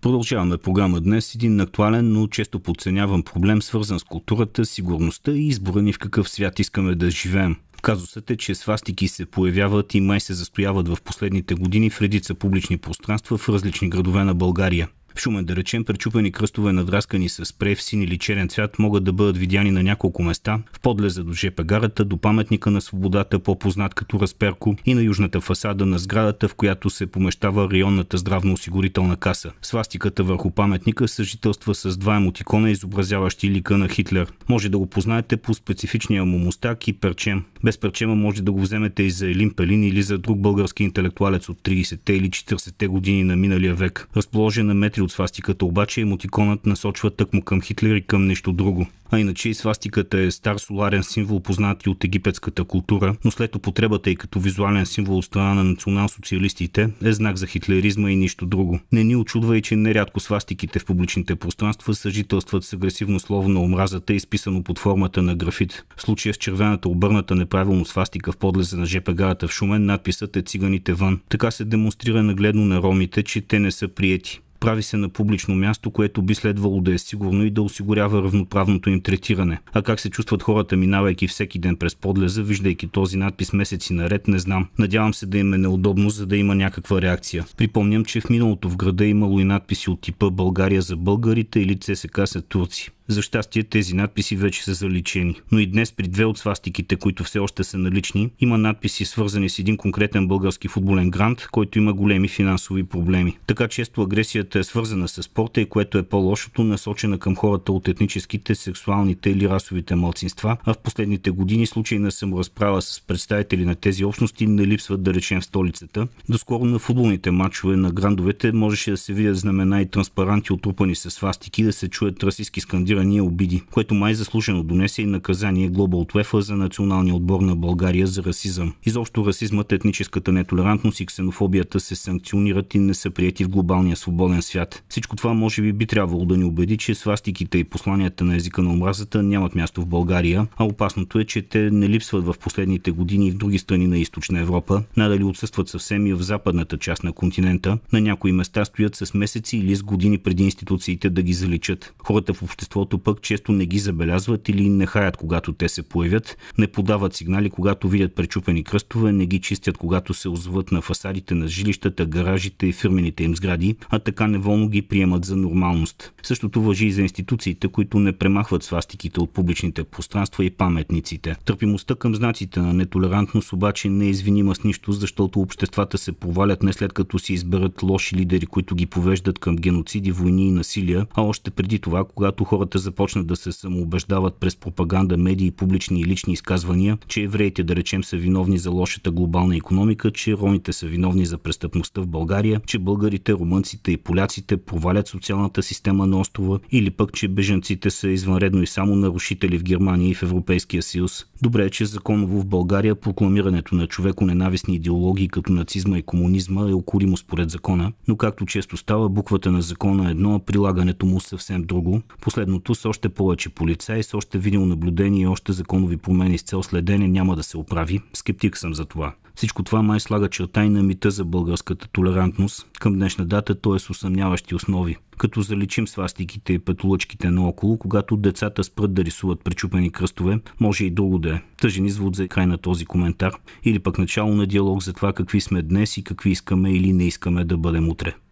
Продължаваме програма днес един актуален, но често подценяван проблем, свързан с културата, сигурността и избора ни в какъв свят искаме да живеем. Казусът е, че свастики се появяват и май се застояват в последните години в редица публични пространства в различни градове на България. Шумен, да речем, пречупени кръстове, надраскани с спрей в син или черен цвят, могат да бъдат видяни на няколко места, в подлеза до ЖП гарата, до паметника на свободата, по-познат като Разперко, и на южната фасада на сградата, в която се помещава районната здравноосигурителна каса. Свастиката върху паметника съжителства с два емотикона, изобразяващи лика на Хитлер. Може да го познаете по специфичния му мустак и перчем. Без перчема може да го вземете и за Елин Пелин или за друг български интелектуалец от 30-те или 40-те години на миналия век. Разположен на метри от свастиката, обаче емотиконът насочва тъкмо към Хитлер и към нещо друго. А иначе и свастиката е стар соларен символ, познат и от египетската култура, но след употребата и като визуален символ от страна на национал-социалистите е знак за хитлеризма и нищо друго. Не ни очудва и, че нерядко свастиките в публичните пространства съжителстват с агресивно слово на омразата, изписано под формата на графит. В случая с червената обърната неправилно свастика в подлеза на ЖП гарата в Шумен надписът е циганите вън. Така се демонстрира нагледно на ромите, че те не са приети прави се на публично място, което би следвало да е сигурно и да осигурява равноправното им третиране. А как се чувстват хората, минавайки всеки ден през подлеза, виждайки този надпис месеци наред, не знам. Надявам се да им е неудобно, за да има някаква реакция. Припомням, че в миналото в града е имало и надписи от типа България за българите или ЦСК са турци. За щастие тези надписи вече са заличени. Но и днес при две от свастиките, които все още са налични, има надписи свързани с един конкретен български футболен грант, който има големи финансови проблеми. Така често агресията е свързана с спорта и което е по-лошото, насочена към хората от етническите, сексуалните или расовите младсинства, а в последните години случаи на саморазправа с представители на тези общности не липсват, да речем, в столицата. Доскоро на футболните матчове на грандовете можеше да се видят знамена и транспаранти, отрупани с свастики, да се чуят расистски скандирани мотивирани обиди, което май заслужено донесе и наказание глоба от УЕФА за националния отбор на България за расизъм. Изобщо расизмът, етническата нетолерантност и ксенофобията се санкционират и не са прияти в глобалния свободен свят. Всичко това може би би трябвало да ни убеди, че свастиките и посланията на езика на омразата нямат място в България, а опасното е, че те не липсват в последните години в други страни на източна Европа, надали отсъстват съвсем и в западната част на континента. На някои места стоят с месеци или с години преди институциите да ги заличат. Хората в обществото хората пък често не ги забелязват или не хаят, когато те се появят, не подават сигнали, когато видят пречупени кръстове, не ги чистят, когато се озват на фасадите на жилищата, гаражите и фирмените им сгради, а така неволно ги приемат за нормалност. Същото въжи и за институциите, които не премахват свастиките от публичните пространства и паметниците. Търпимостта към знаците на нетолерантност обаче не е извинима с нищо, защото обществата се провалят не след като си изберат лоши лидери, които ги повеждат към геноциди, войни и насилия, а още преди това, когато хората хората започнат да се самоубеждават през пропаганда, медии, публични и лични изказвания, че евреите, да речем, са виновни за лошата глобална економика, че ромите са виновни за престъпността в България, че българите, румънците и поляците провалят социалната система на острова или пък, че бежанците са извънредно и само нарушители в Германия и в Европейския съюз. Добре е, че законово в България прокламирането на човеконенавистни идеологии като нацизма и комунизма е окоримо според закона, но както често става, буквата на закона е едно, а прилагането му съвсем друго. Последното времето с още повече полицаи, с още видеонаблюдение и още законови промени с цел следене няма да се оправи. Скептик съм за това. Всичко това май слага черта и на мита за българската толерантност към днешна дата, е с усъмняващи основи. Като заличим свастиките и петулъчките наоколо, когато децата спрат да рисуват пречупени кръстове, може и друго да е. Тъжен извод за край на този коментар или пък начало на диалог за това какви сме днес и какви искаме или не искаме да бъдем утре.